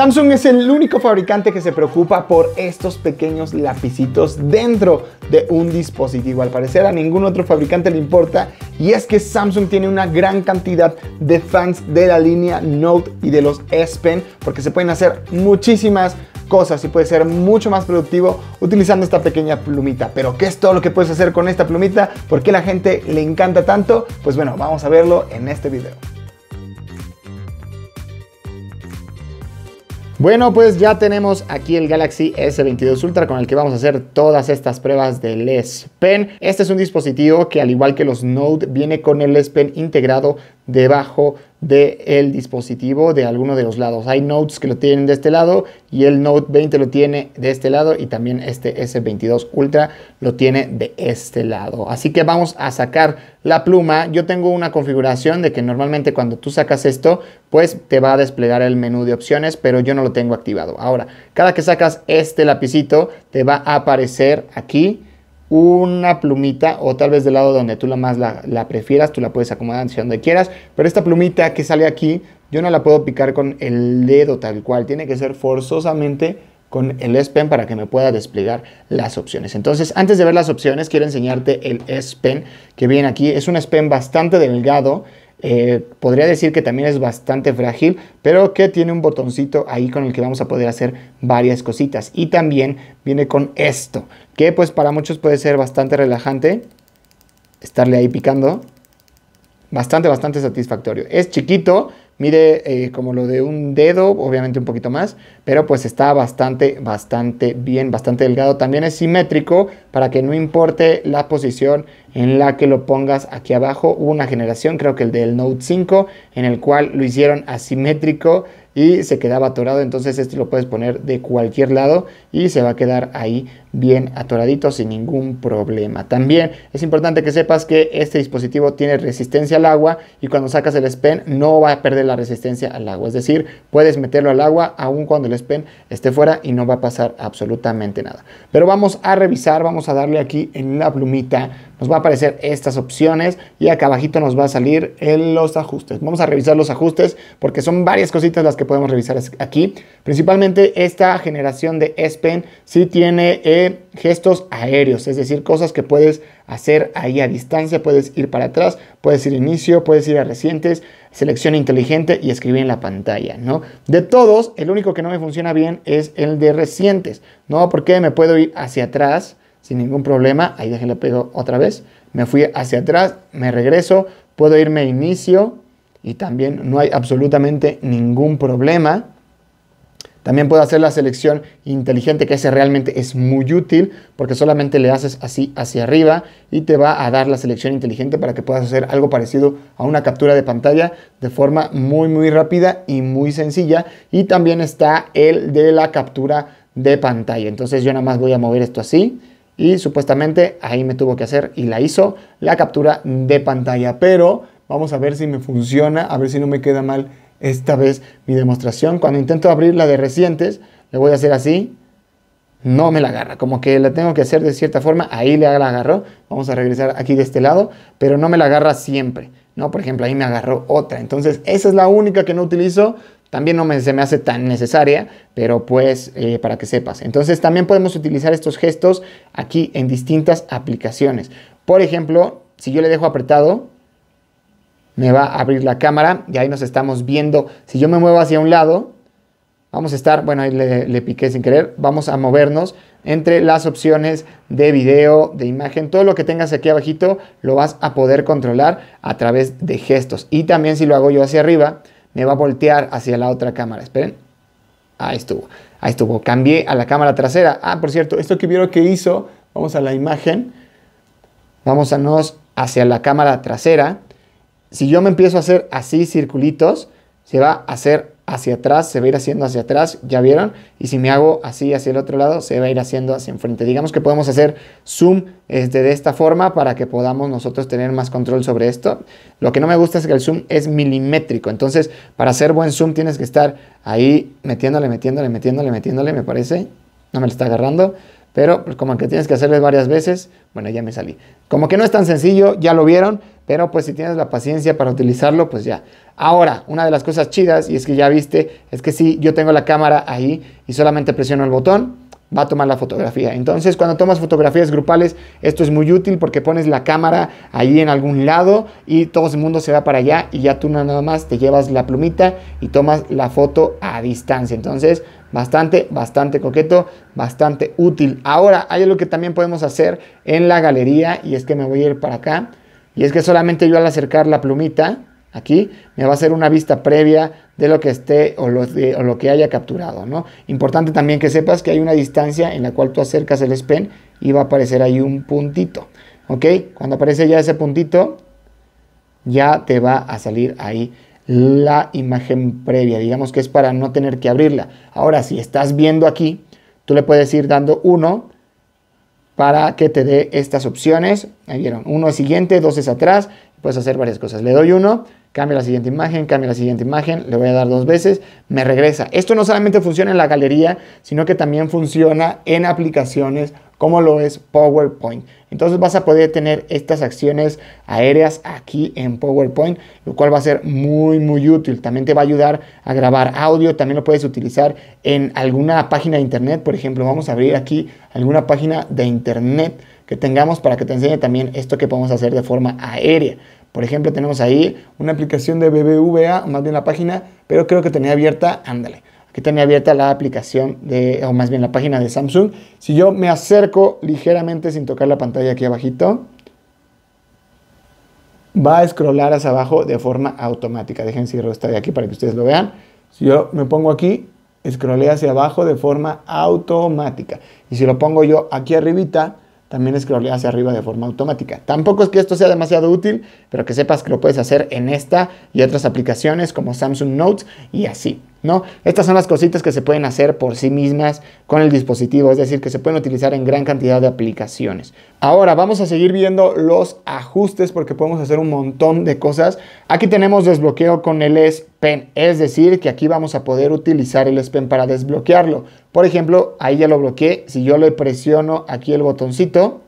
Samsung es el único fabricante que se preocupa por estos pequeños lapicitos dentro de un dispositivo. Al parecer a ningún otro fabricante le importa y es que Samsung tiene una gran cantidad de fans de la línea Note y de los S Pen porque se pueden hacer muchísimas cosas y puede ser mucho más productivo utilizando esta pequeña plumita. Pero ¿qué es todo lo que puedes hacer con esta plumita? ¿Por qué la gente le encanta tanto? Pues bueno, vamos a verlo en este video. Bueno, pues ya tenemos aquí el Galaxy S22 Ultra con el que vamos a hacer todas estas pruebas del S Pen. Este es un dispositivo que al igual que los Note viene con el S Pen integrado debajo del dispositivo de alguno de los lados. Hay notes que lo tienen de este lado y el Note 20 lo tiene de este lado y también este S22 Ultra lo tiene de este lado. Así que vamos a sacar la pluma. Yo tengo una configuración de que normalmente cuando tú sacas esto, pues te va a desplegar el menú de opciones, pero yo no lo tengo activado. Ahora, cada que sacas este lapicito, te va a aparecer aquí una plumita o tal vez del lado donde tú la más la, prefieras, tú la puedes acomodar hacia donde quieras, pero esta plumita que sale aquí, yo no la puedo picar con el dedo tal cual, tiene que ser forzosamente con el S Pen para que me pueda desplegar las opciones. Entonces, antes de ver las opciones, quiero enseñarte el S Pen que viene aquí. Es un S Pen bastante delgado eh, podría decir que también es bastante frágil, pero que tiene un botoncito ahí con el que vamos a poder hacer varias cositas. Y también viene con esto, que pues para muchos puede ser bastante relajante estarle ahí picando. Bastante, bastante satisfactorio. Es chiquito, mide eh, como lo de un dedo, obviamente un poquito más, pero pues está bastante, bastante bien, bastante delgado. También es simétrico para que no importe la posición en la que lo pongas aquí abajo. Hubo una generación, creo que el del Note 5, en el cual lo hicieron asimétrico y se quedaba atorado. Entonces este lo puedes poner de cualquier lado y se va a quedar ahí bien atoradito sin ningún problema. También es importante que sepas que este dispositivo tiene resistencia al agua y cuando sacas el SPEN no va a perder la resistencia al agua. Es decir, puedes meterlo al agua aun cuando el SPEN esté fuera y no va a pasar absolutamente nada. Pero vamos a revisar, vamos a darle aquí en la plumita nos va a aparecer estas opciones y acá abajito nos va a salir en los ajustes. Vamos a revisar los ajustes porque son varias cositas las que podemos revisar aquí. Principalmente esta generación de S Pen sí tiene eh, gestos aéreos, es decir, cosas que puedes hacer ahí a distancia, puedes ir para atrás, puedes ir a inicio, puedes ir a recientes, selección inteligente y escribir en la pantalla, ¿no? De todos, el único que no me funciona bien es el de recientes, ¿no? Porque me puedo ir hacia atrás, sin ningún problema. Ahí déjenle pego otra vez. Me fui hacia atrás, me regreso, puedo irme a inicio y también no hay absolutamente ningún problema. También puedo hacer la selección inteligente, que ese realmente es muy útil porque solamente le haces así hacia arriba y te va a dar la selección inteligente para que puedas hacer algo parecido a una captura de pantalla de forma muy muy rápida y muy sencilla. Y también está el de la captura de pantalla. Entonces yo nada más voy a mover esto así y supuestamente ahí me tuvo que hacer y la hizo la captura de pantalla. Pero vamos a ver si me funciona, a ver si no me queda mal esta vez mi demostración. Cuando intento abrir la de recientes, le voy a hacer así, no me la agarra, como que la tengo que hacer de cierta forma, ahí le la agarró, vamos a regresar aquí de este lado, pero no me la agarra siempre, ¿no? Por ejemplo, ahí me agarró otra, entonces esa es la única que no utilizo, también no se me hace tan necesaria, pero pues eh, para que sepas. Entonces también podemos utilizar estos gestos aquí en distintas aplicaciones. Por ejemplo, si yo le dejo apretado, me va a abrir la cámara y ahí nos estamos viendo. Si yo me muevo hacia un lado, vamos a estar, bueno, ahí le, le piqué sin querer, vamos a movernos entre las opciones de video, de imagen, todo lo que tengas aquí abajito lo vas a poder controlar a través de gestos. Y también si lo hago yo hacia arriba, me va a voltear hacia la otra cámara. Esperen. Ahí estuvo. Ahí estuvo. Cambié a la cámara trasera. Ah, por cierto, esto que vieron que hizo, vamos a la imagen. Vamos a nos hacia la cámara trasera. Si yo me empiezo a hacer así circulitos, se va a hacer hacia atrás, se va a ir haciendo hacia atrás, ya vieron, y si me hago así hacia el otro lado, se va a ir haciendo hacia enfrente. Digamos que podemos hacer zoom este, de esta forma para que podamos nosotros tener más control sobre esto. Lo que no me gusta es que el zoom es milimétrico, entonces para hacer buen zoom tienes que estar ahí metiéndole, metiéndole, metiéndole, metiéndole, me parece, no me lo está agarrando. Pero pues, como que tienes que hacerle varias veces, bueno, ya me salí. Como que no es tan sencillo, ya lo vieron, pero pues si tienes la paciencia para utilizarlo, pues ya. Ahora, una de las cosas chidas, y es que ya viste, es que si yo tengo la cámara ahí y solamente presiono el botón, va a tomar la fotografía. Entonces, cuando tomas fotografías grupales, esto es muy útil porque pones la cámara ahí en algún lado y todo el mundo se va para allá y ya tú nada más te llevas la plumita y tomas la foto a distancia. Entonces, bastante, bastante coqueto, bastante útil. Ahora, hay algo que también podemos hacer en la galería y es que me voy a ir para acá y es que solamente yo al acercar la plumita, aquí, me va a hacer una vista previa de lo que esté o lo, que haya capturado, ¿no? Importante también que sepas que hay una distancia en la cual tú acercas el SPEN y va a aparecer ahí un puntito, ¿ok? Cuando aparece ya ese puntito, ya te va a salir ahí la imagen previa, digamos que es para no tener que abrirla. Ahora, si estás viendo aquí, tú le puedes ir dando 1 para que te dé estas opciones. Ahí vieron, uno es siguiente, dos es atrás, puedes hacer varias cosas. Le doy uno, cambia la siguiente imagen, cambia la siguiente imagen, le voy a dar dos veces, me regresa. Esto no solamente funciona en la galería, sino que también funciona en aplicaciones como lo es PowerPoint. Entonces vas a poder tener estas acciones aéreas aquí en PowerPoint, lo cual va a ser muy muy útil. También te va a ayudar a grabar audio, también lo puedes utilizar en alguna página de internet, por ejemplo, vamos a abrir aquí alguna página de internet que tengamos para que te enseñe también esto que podemos hacer de forma aérea. Por ejemplo, tenemos ahí una aplicación de BBVA, más bien la página, pero creo que tenía abierta, ándale, aquí tenía abierta la aplicación de, o más bien la página de Samsung. Si yo me acerco ligeramente sin tocar la pantalla aquí abajito, va a scrollar hacia abajo de forma automática. Dejen cierro esta de aquí para que ustedes lo vean. Si yo me pongo aquí, scrollé hacia abajo de forma automática. Y si lo pongo yo aquí arribita, también lo hacia arriba de forma automática. Tampoco es que esto sea demasiado útil, pero que sepas que lo puedes hacer en esta y otras aplicaciones como Samsung Notes y así. ¿No? Estas son las cositas que se pueden hacer por sí mismas con el dispositivo, es decir, que se pueden utilizar en gran cantidad de aplicaciones. Ahora vamos a seguir viendo los ajustes porque podemos hacer un montón de cosas. Aquí tenemos desbloqueo con el S Pen, es decir, que aquí vamos a poder utilizar el S Pen para desbloquearlo. Por ejemplo, ahí ya lo bloqueé. Si yo le presiono aquí el botoncito,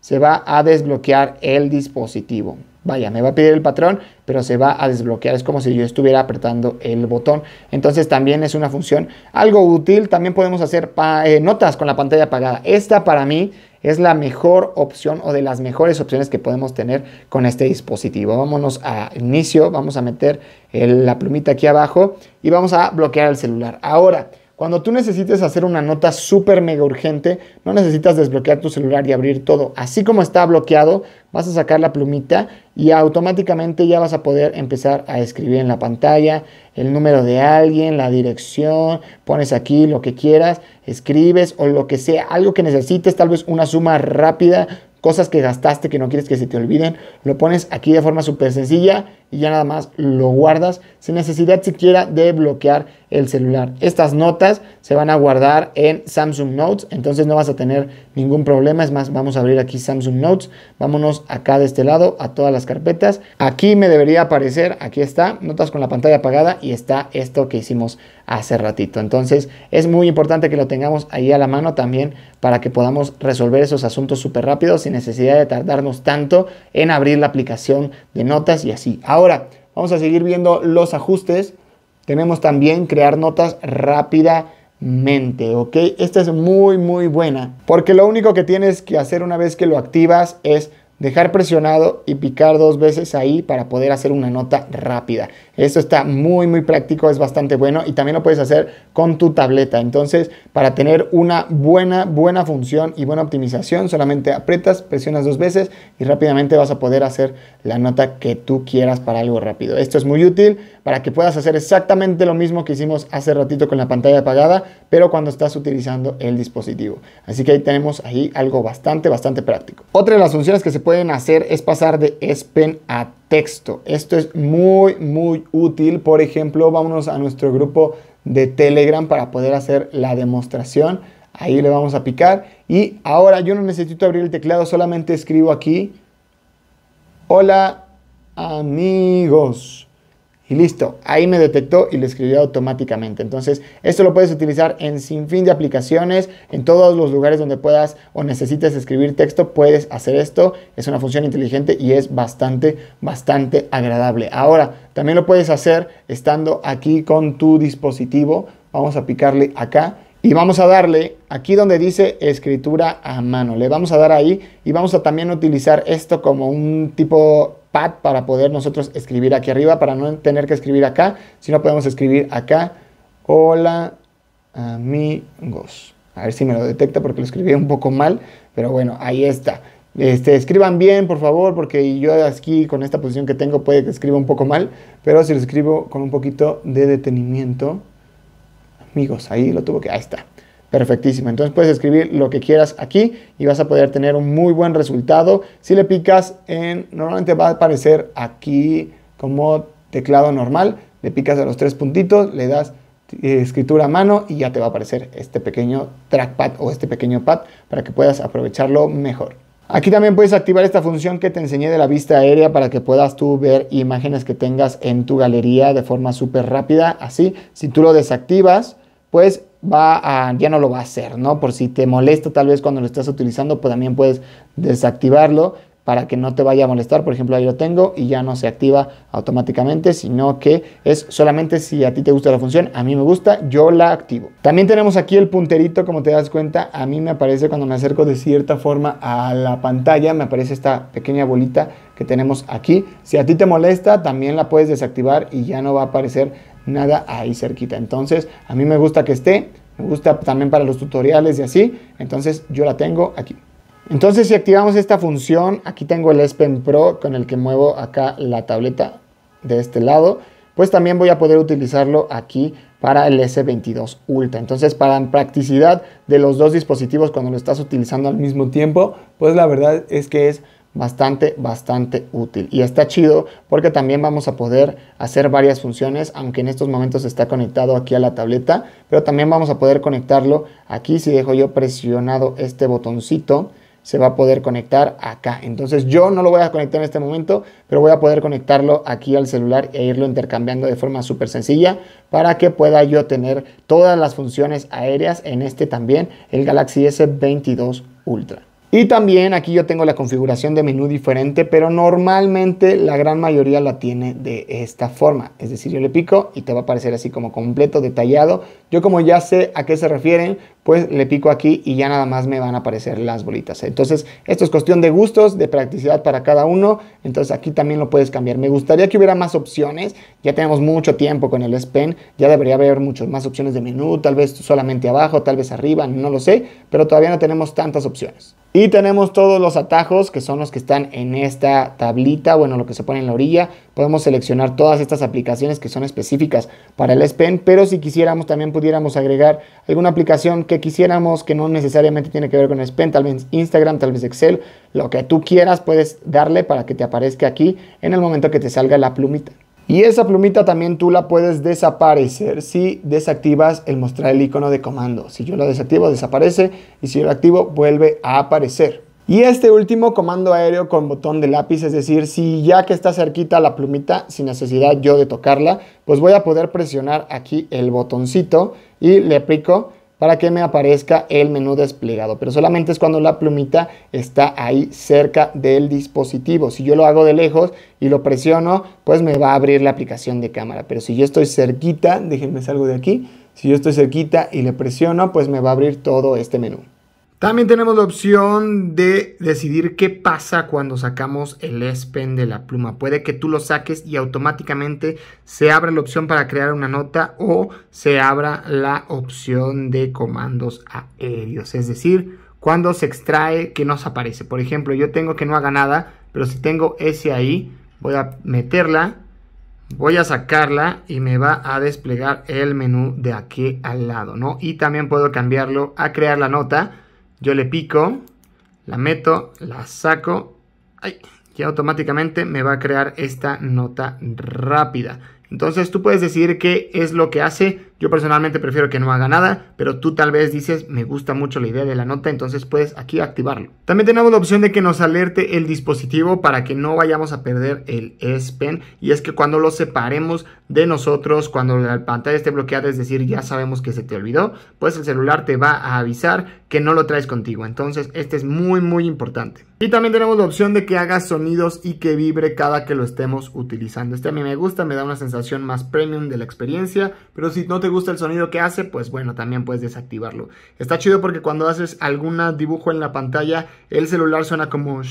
se va a desbloquear el dispositivo. Vaya, me va a pedir el patrón, pero se va a desbloquear. Es como si yo estuviera apretando el botón. Entonces también es una función algo útil. También podemos hacer eh, notas con la pantalla apagada. Esta para mí es la mejor opción o de las mejores opciones que podemos tener con este dispositivo. Vámonos a inicio, vamos a meter la plumita aquí abajo y vamos a bloquear el celular. Ahora... Cuando tú necesites hacer una nota súper mega urgente, no necesitas desbloquear tu celular y abrir todo. Así como está bloqueado, vas a sacar la plumita y automáticamente ya vas a poder empezar a escribir en la pantalla el número de alguien, la dirección, pones aquí lo que quieras, escribes o lo que sea, algo que necesites, tal vez una suma rápida, cosas que gastaste que no quieres que se te olviden, lo pones aquí de forma súper sencilla y ya nada más lo guardas sin necesidad siquiera de bloquear el celular. Estas notas se van a guardar en Samsung Notes, entonces no vas a tener ningún problema. Es más, vamos a abrir aquí Samsung Notes, vámonos acá de este lado a todas las carpetas. Aquí me debería aparecer, aquí está, notas con la pantalla apagada y está esto que hicimos hace ratito. Entonces es muy importante que lo tengamos ahí a la mano también para que podamos resolver esos asuntos súper rápido sin necesidad de tardarnos tanto en abrir la aplicación de notas y así. Ahora, vamos a seguir viendo los ajustes. Tenemos también crear notas rápidamente, ¿ok? Esta es muy, muy buena, porque lo único que tienes que hacer una vez que lo activas es dejar presionado y picar dos veces ahí para poder hacer una nota rápida. Esto está muy muy práctico, es bastante bueno y también lo puedes hacer con tu tableta. Entonces, para tener una buena buena función y buena optimización, solamente aprietas, presionas dos veces y rápidamente vas a poder hacer la nota que tú quieras para algo rápido. Esto es muy útil para que puedas hacer exactamente lo mismo que hicimos hace ratito con la pantalla apagada, pero cuando estás utilizando el dispositivo. Así que ahí tenemos ahí algo bastante, bastante práctico. Otra de las funciones que se pueden hacer es pasar de spen Pen a texto. Esto es muy, muy útil. Por ejemplo, vámonos a nuestro grupo de Telegram para poder hacer la demostración. Ahí le vamos a picar. Y ahora yo no necesito abrir el teclado, solamente escribo aquí. Hola amigos y listo, ahí me detectó y le escribió automáticamente. Entonces, esto lo puedes utilizar en sinfín de aplicaciones, en todos los lugares donde puedas o necesites escribir texto, puedes hacer esto. Es una función inteligente y es bastante, bastante agradable. Ahora, también lo puedes hacer estando aquí con tu dispositivo. Vamos a picarle acá y vamos a darle aquí donde dice escritura a mano. Le vamos a dar ahí y vamos a también utilizar esto como un tipo para poder nosotros escribir aquí arriba, para no tener que escribir acá, si no podemos escribir acá, hola amigos. A ver si me lo detecta porque lo escribí un poco mal, pero bueno, ahí está. Este, escriban bien, por favor, porque yo aquí con esta posición que tengo puede que escriba un poco mal, pero si lo escribo con un poquito de detenimiento, amigos, ahí lo tuvo que, ahí está. Perfectísimo. Entonces puedes escribir lo que quieras aquí y vas a poder tener un muy buen resultado. Si le picas en, normalmente va a aparecer aquí como teclado normal. Le picas a los tres puntitos, le das eh, escritura a mano y ya te va a aparecer este pequeño trackpad o este pequeño pad para que puedas aprovecharlo mejor. Aquí también puedes activar esta función que te enseñé de la vista aérea para que puedas tú ver imágenes que tengas en tu galería de forma súper rápida. Así, si tú lo desactivas, pues va ya no lo va a hacer, ¿no? Por si te molesta tal vez cuando lo estás utilizando, pues también puedes desactivarlo para que no te vaya a molestar. Por ejemplo, ahí lo tengo y ya no se activa automáticamente, sino que es solamente si a ti te gusta la función, a mí me gusta, yo la activo. También tenemos aquí el punterito, como te das cuenta, a mí me aparece cuando me acerco de cierta forma a la pantalla, me aparece esta pequeña bolita que tenemos aquí. Si a ti te molesta, también la puedes desactivar y ya no va a aparecer nada ahí cerquita. Entonces, a mí me gusta que esté, me gusta también para los tutoriales y así, entonces yo la tengo aquí. Entonces, si activamos esta función, aquí tengo el S Pen Pro con el que muevo acá la tableta de este lado, pues también voy a poder utilizarlo aquí para el S22 Ultra. Entonces, para practicidad de los dos dispositivos cuando lo estás utilizando al mismo tiempo, pues la verdad es que es bastante, bastante útil. Y está chido porque también vamos a poder hacer varias funciones, aunque en estos momentos está conectado aquí a la tableta, pero también vamos a poder conectarlo aquí. Si dejo yo presionado este botoncito, se va a poder conectar acá. Entonces yo no lo voy a conectar en este momento, pero voy a poder conectarlo aquí al celular e irlo intercambiando de forma súper sencilla para que pueda yo tener todas las funciones aéreas en este también, el Galaxy S22 Ultra. Y también aquí yo tengo la configuración de menú diferente, pero normalmente la gran mayoría la tiene de esta forma. Es decir, yo le pico y te va a aparecer así como completo, detallado. Yo como ya sé a qué se refieren, pues le pico aquí y ya nada más me van a aparecer las bolitas. Entonces, esto es cuestión de gustos, de practicidad para cada uno. Entonces, aquí también lo puedes cambiar. Me gustaría que hubiera más opciones. Ya tenemos mucho tiempo con el spen. Ya debería haber muchas más opciones de menú, tal vez solamente abajo, tal vez arriba, no lo sé. Pero todavía no tenemos tantas opciones. Y tenemos todos los atajos que son los que están en esta tablita, bueno, lo que se pone en la orilla. Podemos seleccionar todas estas aplicaciones que son específicas para el S pero si quisiéramos también pudiéramos agregar alguna aplicación que quisiéramos que no necesariamente tiene que ver con el S tal vez Instagram, tal vez Excel, lo que tú quieras puedes darle para que te aparezca aquí en el momento que te salga la plumita. Y esa plumita también tú la puedes desaparecer si desactivas el mostrar el icono de comando. Si yo lo desactivo, desaparece y si lo activo, vuelve a aparecer. Y este último comando aéreo con botón de lápiz, es decir, si ya que está cerquita la plumita, sin necesidad yo de tocarla, pues voy a poder presionar aquí el botoncito y le aplico para que me aparezca el menú desplegado, pero solamente es cuando la plumita está ahí cerca del dispositivo. Si yo lo hago de lejos y lo presiono, pues me va a abrir la aplicación de cámara, pero si yo estoy cerquita, déjenme salgo de aquí, si yo estoy cerquita y le presiono, pues me va a abrir todo este menú. También tenemos la opción de decidir qué pasa cuando sacamos el S Pen de la pluma. Puede que tú lo saques y automáticamente se abra la opción para crear una nota o se abra la opción de comandos aéreos. Es decir, cuando se extrae que nos aparece. Por ejemplo, yo tengo que no haga nada, pero si tengo ese ahí, voy a meterla, voy a sacarla y me va a desplegar el menú de aquí al lado. ¿no? Y también puedo cambiarlo a crear la nota yo le pico, la meto, la saco y automáticamente me va a crear esta nota rápida. Entonces tú puedes decir qué es lo que hace yo personalmente prefiero que no haga nada, pero tú tal vez dices, me gusta mucho la idea de la nota, entonces puedes aquí activarlo. También tenemos la opción de que nos alerte el dispositivo para que no vayamos a perder el S Pen. Y es que cuando lo separemos de nosotros, cuando la pantalla esté bloqueada, es decir, ya sabemos que se te olvidó, pues el celular te va a avisar que no lo traes contigo. Entonces, este es muy, muy importante. Y también tenemos la opción de que haga sonidos y que vibre cada que lo estemos utilizando. Este a mí me gusta, me da una sensación más premium de la experiencia, pero si no te gusta el sonido que hace, pues bueno, también puedes desactivarlo. Está chido porque cuando haces algún dibujo en la pantalla, el celular suena como,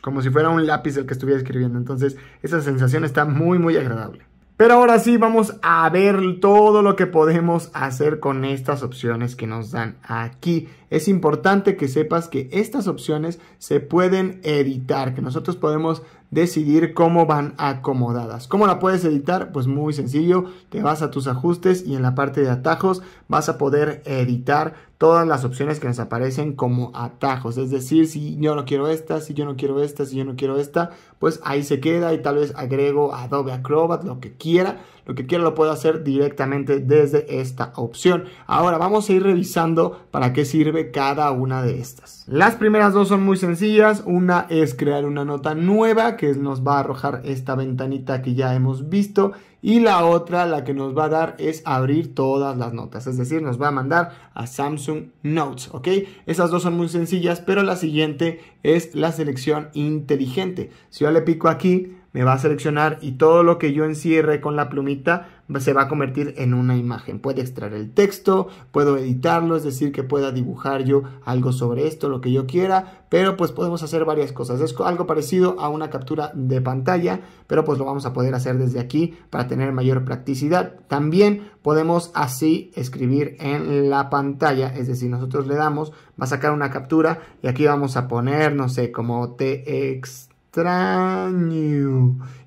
como si fuera un lápiz el que estuviera escribiendo. Entonces, esa sensación está muy, muy agradable. Pero ahora sí vamos a ver todo lo que podemos hacer con estas opciones que nos dan aquí. Es importante que sepas que estas opciones se pueden editar, que nosotros podemos decidir cómo van acomodadas. ¿Cómo la puedes editar? Pues muy sencillo, te vas a tus ajustes y en la parte de atajos vas a poder editar todas las opciones que nos aparecen como atajos. Es decir, si yo no quiero esta, si yo no quiero esta, si yo no quiero esta, pues ahí se queda y tal vez agrego Adobe Acrobat, lo que quiera. Lo que quiera lo puedo hacer directamente desde esta opción. Ahora vamos a ir revisando para qué sirve cada una de estas. Las primeras dos son muy sencillas. Una es crear una nota nueva que nos va a arrojar esta ventanita que ya hemos visto y la otra la que nos va a dar es abrir todas las notas, es decir, nos va a mandar a Samsung Notes, ¿ok? Esas dos son muy sencillas, pero la siguiente es la selección inteligente. Si yo le pico aquí, me va a seleccionar y todo lo que yo encierre con la plumita se va a convertir en una imagen. Puede extraer el texto, puedo editarlo, es decir, que pueda dibujar yo algo sobre esto, lo que yo quiera, pero pues podemos hacer varias cosas. Es algo parecido a una captura de pantalla, pero pues lo vamos a poder hacer desde aquí para tener mayor practicidad. También podemos así escribir en la pantalla, es decir, nosotros le damos, va a sacar una captura y aquí vamos a poner, no sé, como TX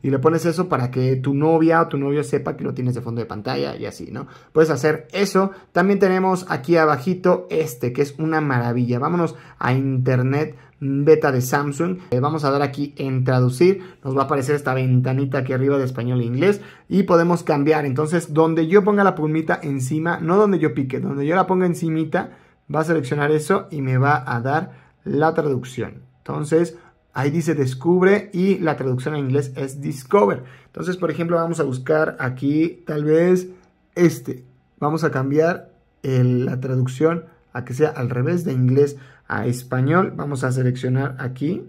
y le pones eso para que tu novia o tu novio sepa que lo tienes de fondo de pantalla y así, ¿no? Puedes hacer eso. También tenemos aquí abajito este, que es una maravilla. Vámonos a internet beta de Samsung. Le eh, vamos a dar aquí en traducir. Nos va a aparecer esta ventanita aquí arriba de español e inglés. Y podemos cambiar. Entonces, donde yo ponga la pulmita encima, no donde yo pique, donde yo la ponga encimita, va a seleccionar eso y me va a dar la traducción. Entonces, Ahí dice descubre y la traducción en inglés es discover. Entonces, por ejemplo, vamos a buscar aquí tal vez este. Vamos a cambiar la traducción a que sea al revés de inglés a español. Vamos a seleccionar aquí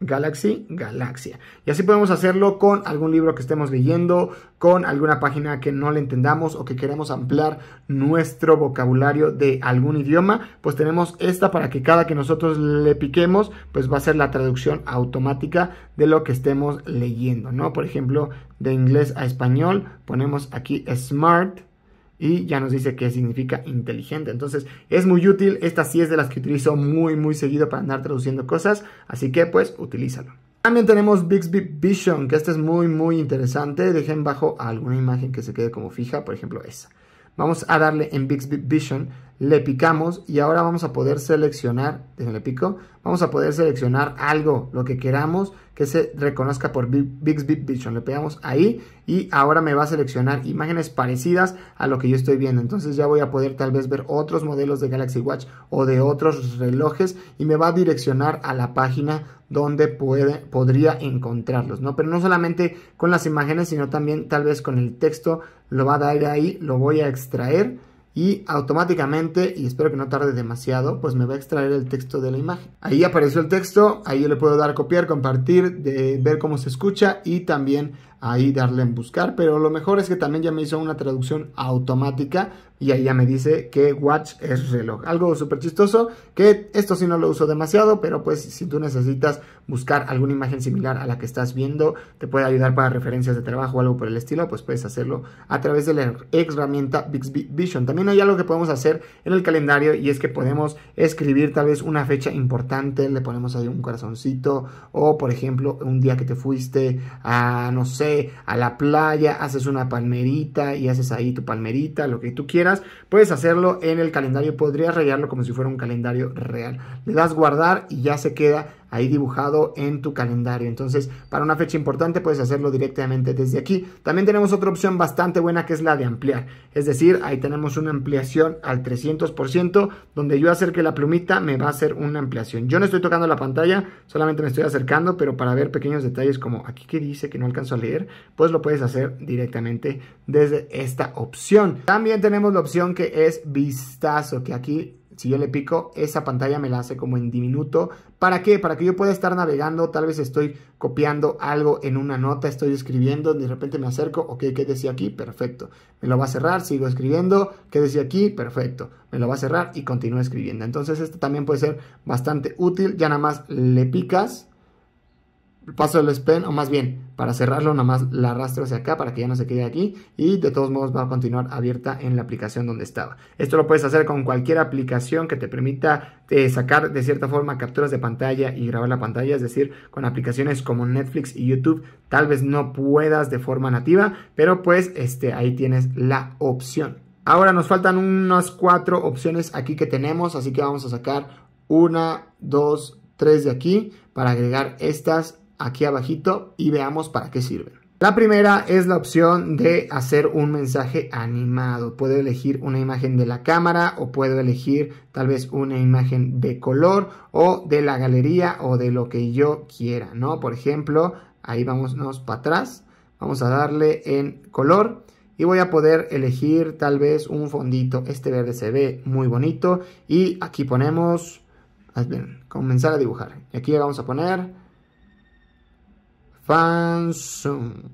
Galaxy, Galaxia. Y así podemos hacerlo con algún libro que estemos leyendo, con alguna página que no le entendamos o que queremos ampliar nuestro vocabulario de algún idioma, pues tenemos esta para que cada que nosotros le piquemos, pues va a ser la traducción automática de lo que estemos leyendo, ¿no? Por ejemplo, de inglés a español, ponemos aquí smart y ya nos dice que significa inteligente. Entonces es muy útil, esta sí es de las que utilizo muy muy seguido para andar traduciendo cosas, así que pues utilízalo. También tenemos Bixby Vision, que este es muy muy interesante, dejen bajo alguna imagen que se quede como fija, por ejemplo esa. Vamos a darle en Bixby Vision, le picamos y ahora vamos a poder seleccionar, déjenle pico, vamos a poder seleccionar algo, lo que queramos que se reconozca por Big Vision. Le pegamos ahí y ahora me va a seleccionar imágenes parecidas a lo que yo estoy viendo. Entonces ya voy a poder tal vez ver otros modelos de Galaxy Watch o de otros relojes y me va a direccionar a la página donde podría encontrarlos, ¿no? Pero no solamente con las imágenes, sino también tal vez con el texto, lo va a dar ahí, lo voy a extraer y automáticamente, y espero que no tarde demasiado, pues me va a extraer el texto de la imagen. Ahí apareció el texto, ahí le puedo dar copiar, compartir, ver cómo se escucha y también ahí darle en buscar, pero lo mejor es que también ya me hizo una traducción automática y ahí ya me dice que watch es reloj. Algo súper chistoso, que esto sí no lo uso demasiado, pero pues si tú necesitas buscar alguna imagen similar a la que estás viendo, te puede ayudar para referencias de trabajo o algo por el estilo, pues puedes hacerlo a través de la herramienta Bixby Vision. También hay algo que podemos hacer en el calendario y es que podemos escribir tal vez una fecha importante, le ponemos ahí un corazoncito o por ejemplo un día que te fuiste a, no sé, a la playa, haces una palmerita y haces ahí tu palmerita, lo que tú quieras puedes hacerlo en el calendario, podrías rayarlo como si fuera un calendario real. Le das guardar y ya se queda ahí dibujado en tu calendario. Entonces, para una fecha importante puedes hacerlo directamente desde aquí. También tenemos otra opción bastante buena que es la de ampliar. Es decir, ahí tenemos una ampliación al 300% donde yo acerque la plumita me va a hacer una ampliación. Yo no estoy tocando la pantalla, solamente me estoy acercando, pero para ver pequeños detalles como aquí que dice que no alcanzo a leer, pues lo puedes hacer directamente desde esta opción. También tenemos la opción que es vistazo, que aquí si yo le pico, esa pantalla me la hace como en diminuto. ¿Para qué? Para que yo pueda estar navegando, tal vez estoy copiando algo en una nota, estoy escribiendo, de repente me acerco, ok, ¿qué decía aquí? Perfecto. Me lo va a cerrar, sigo escribiendo, ¿qué decía aquí? Perfecto. Me lo va a cerrar y continúa escribiendo. Entonces esto también puede ser bastante útil, ya nada más le picas paso el spin o más bien, para cerrarlo, nada más la arrastro hacia acá para que ya no se quede aquí y de todos modos va a continuar abierta en la aplicación donde estaba. Esto lo puedes hacer con cualquier aplicación que te permita eh, sacar de cierta forma capturas de pantalla y grabar la pantalla, es decir, con aplicaciones como Netflix y YouTube, tal vez no puedas de forma nativa, pero pues este, ahí tienes la opción. Ahora nos faltan unas cuatro opciones aquí que tenemos, así que vamos a sacar una, dos, tres de aquí para agregar estas aquí abajito y veamos para qué sirven. La primera es la opción de hacer un mensaje animado. Puedo elegir una imagen de la cámara o puedo elegir tal vez una imagen de color o de la galería o de lo que yo quiera, ¿no? Por ejemplo, ahí vámonos para atrás. Vamos a darle en color y voy a poder elegir tal vez un fondito. Este verde se ve muy bonito y aquí ponemos, comenzar a dibujar. Y Aquí vamos a poner soon.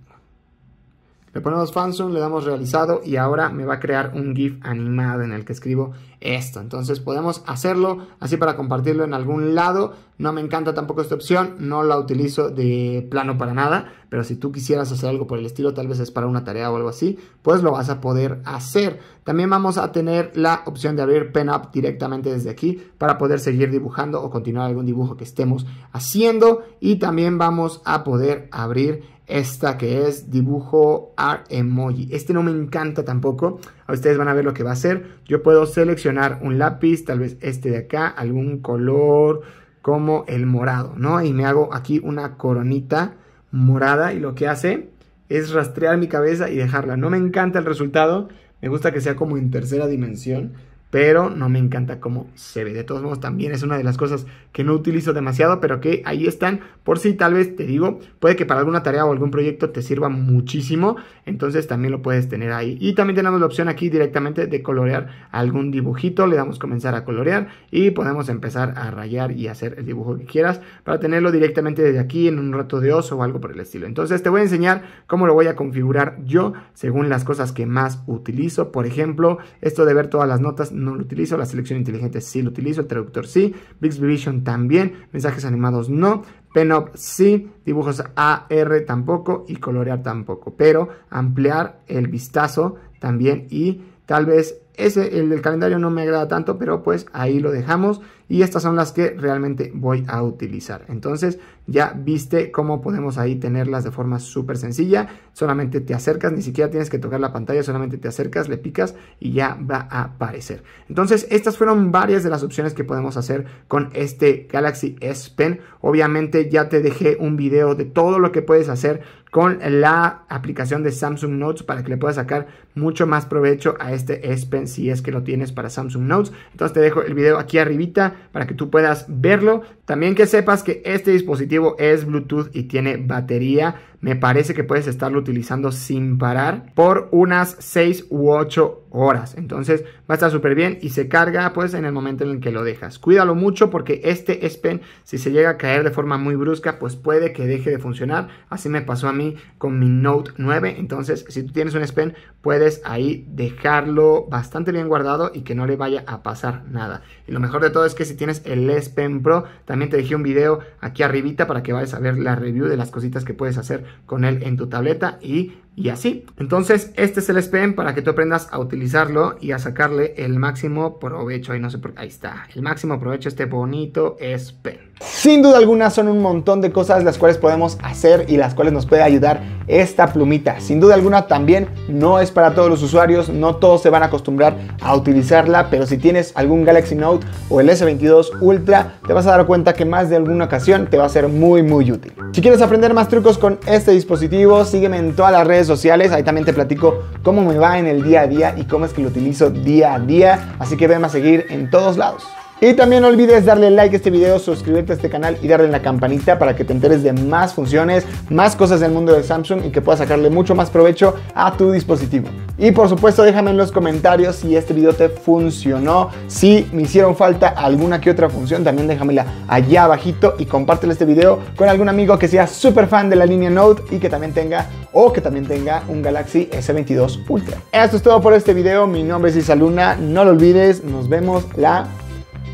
Le ponemos Fansum, le damos realizado y ahora me va a crear un GIF animado en el que escribo esto. Entonces podemos hacerlo así para compartirlo en algún lado. No me encanta tampoco esta opción, no la utilizo de plano para nada, pero si tú quisieras hacer algo por el estilo, tal vez es para una tarea o algo así, pues lo vas a poder hacer. También vamos a tener la opción de abrir Pen Up directamente desde aquí para poder seguir dibujando o continuar algún dibujo que estemos haciendo y también vamos a poder abrir esta que es dibujo art emoji. Este no me encanta tampoco. Ustedes van a ver lo que va a hacer. Yo puedo seleccionar un lápiz, tal vez este de acá, algún color como el morado, ¿no? Y me hago aquí una coronita morada y lo que hace es rastrear mi cabeza y dejarla. No me encanta el resultado. Me gusta que sea como en tercera dimensión pero no me encanta cómo se ve. De todos modos, también es una de las cosas que no utilizo demasiado, pero que ahí están, por si tal vez te digo, puede que para alguna tarea o algún proyecto te sirva muchísimo, entonces también lo puedes tener ahí. Y también tenemos la opción aquí directamente de colorear algún dibujito, le damos comenzar a colorear y podemos empezar a rayar y hacer el dibujo que quieras para tenerlo directamente desde aquí en un rato de oso o algo por el estilo. Entonces te voy a enseñar cómo lo voy a configurar yo según las cosas que más utilizo, por ejemplo, esto de ver todas las notas no lo utilizo, la selección inteligente sí lo utilizo, el traductor sí, Bixby Vision también, mensajes animados no, Penup sí, dibujos AR tampoco y colorear tampoco, pero ampliar el vistazo también y tal vez ese, el del calendario no me agrada tanto, pero pues ahí lo dejamos. Y estas son las que realmente voy a utilizar. Entonces ya viste cómo podemos ahí tenerlas de forma súper sencilla. Solamente te acercas, ni siquiera tienes que tocar la pantalla, solamente te acercas, le picas y ya va a aparecer. Entonces estas fueron varias de las opciones que podemos hacer con este Galaxy S Pen. Obviamente ya te dejé un video de todo lo que puedes hacer con la aplicación de Samsung Notes para que le puedas sacar mucho más provecho a este S Pen si es que lo tienes para Samsung Notes. Entonces te dejo el video aquí arribita para que tú puedas verlo también que sepas que este dispositivo es Bluetooth y tiene batería. Me parece que puedes estarlo utilizando sin parar por unas 6 u 8 horas. Entonces va a estar súper bien y se carga pues en el momento en el que lo dejas. Cuídalo mucho porque este S Pen si se llega a caer de forma muy brusca pues puede que deje de funcionar. Así me pasó a mí con mi Note 9. Entonces si tú tienes un S Pen puedes ahí dejarlo bastante bien guardado y que no le vaya a pasar nada. Y lo mejor de todo es que si tienes el S Pen Pro también te dejé un video aquí arribita para que vayas a ver la review de las cositas que puedes hacer con él en tu tableta y y así. Entonces, este es el SPEN para que tú aprendas a utilizarlo y a sacarle el máximo provecho. Ahí no sé ahí está. El máximo provecho este bonito SPEN Sin duda alguna son un montón de cosas las cuales podemos hacer y las cuales nos puede ayudar esta plumita. Sin duda alguna también no es para todos los usuarios, no todos se van a acostumbrar a utilizarla, pero si tienes algún Galaxy Note o el S22 Ultra, te vas a dar cuenta que más de alguna ocasión te va a ser muy muy útil. Si quieres aprender más trucos con este dispositivo, sígueme en todas las redes sociales. Ahí también te platico cómo me va en el día a día y cómo es que lo utilizo día a día. Así que venme a seguir en todos lados. Y también no olvides darle like a este video, suscribirte a este canal y darle en la campanita para que te enteres de más funciones, más cosas del mundo de Samsung y que puedas sacarle mucho más provecho a tu dispositivo. Y por supuesto déjame en los comentarios si este video te funcionó, si me hicieron falta alguna que otra función, también déjamela allá abajito y compártelo este video con algún amigo que sea súper fan de la línea Note y que también tenga o que también tenga un Galaxy S22 Ultra. Esto es todo por este video, mi nombre es Isaluna, no lo olvides, nos vemos la próxima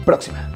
próxima.